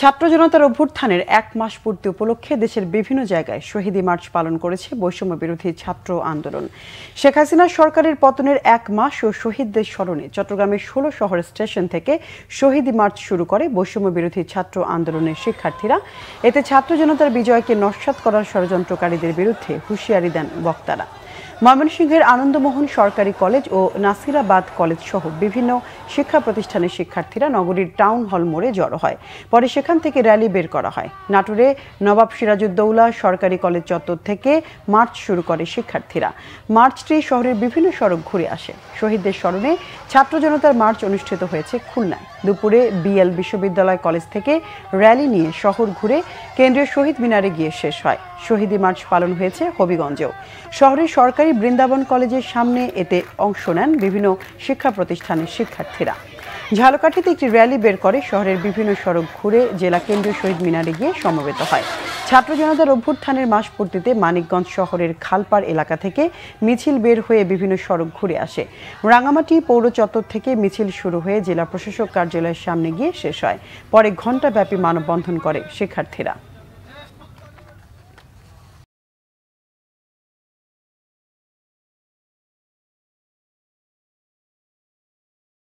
ছাত্র জনতার অভ্যুত্থানের এক মাস পূর্তি উপলক্ষে দেশের বিভিন্ন জায়গায় শহীদি মার্চ পালন করেছে বৈষম্য বিরোধী ছাত্র আন্দোলন শেখ হাসিনা সরকারের পতনের এক মাস ও শহীদদের স্মরণে চট্টগ্রামের ষোলো শহর স্টেশন থেকে শহীদি মার্চ শুরু করে বৈষম্য বিরোধী ছাত্র আন্দোলনের শিক্ষার্থীরা এতে ছাত্র জনতার বিজয়কে নস্বাত করার ষড়যন্ত্রকারীদের বিরুদ্ধে হুঁশিয়ারি দেন বক্তারা ময়মনসিংহের আনন্দমোহন সরকারি কলেজ ও নাসিরাবাদ কলেজ সহ বিভিন্ন শিক্ষা প্রতিষ্ঠানের শিক্ষার্থীরা নগরীর টাউন হল মোড়ে জড়ো হয় পরে সেখান থেকে র্যালি বের করা হয় নাটোরে নবাব সিরাজউদ্দৌলা সরকারি কলেজ চত্বর থেকে মার্চ শুরু করে শিক্ষার্থীরা মার্চটি শহরের বিভিন্ন সড়ক ঘুরে আসে শহীদদের স্মরণে ছাত্র জনতার মার্চ অনুষ্ঠিত হয়েছে খুলনায় দুপুরে বিএল বিশ্ববিদ্যালয় কলেজ থেকে র্যালি নিয়ে শহর ঘুরে কেন্দ্রীয় শহীদ মিনারে গিয়ে শেষ হয় শহীদি মার্চ পালন হয়েছে হবিগঞ্জেও শহরের সরকারি রাজশাহী বৃন্দাবন কলেজের সামনে এতে অংশ নেন বিভিন্ন শিক্ষা প্রতিষ্ঠানের শিক্ষার্থীরা ঝালকাঠিতে একটি র্যালি বের করে শহরের বিভিন্ন সড়ক ঘুরে জেলা কেন্দ্রীয় শহীদ মিনারে গিয়ে সমবেত হয় ছাত্র জনতার অভ্যুত্থানের মাস পূর্তিতে মানিকগঞ্জ শহরের খালপাড় এলাকা থেকে মিছিল বের হয়ে বিভিন্ন সড়ক ঘুরে আসে রাঙামাটি পৌর চত্বর থেকে মিছিল শুরু হয়ে জেলা প্রশাসক কার্যালয়ের সামনে গিয়ে শেষ হয় পরে ঘণ্টাব্যাপী মানববন্ধন করে শিক্ষার্থীরা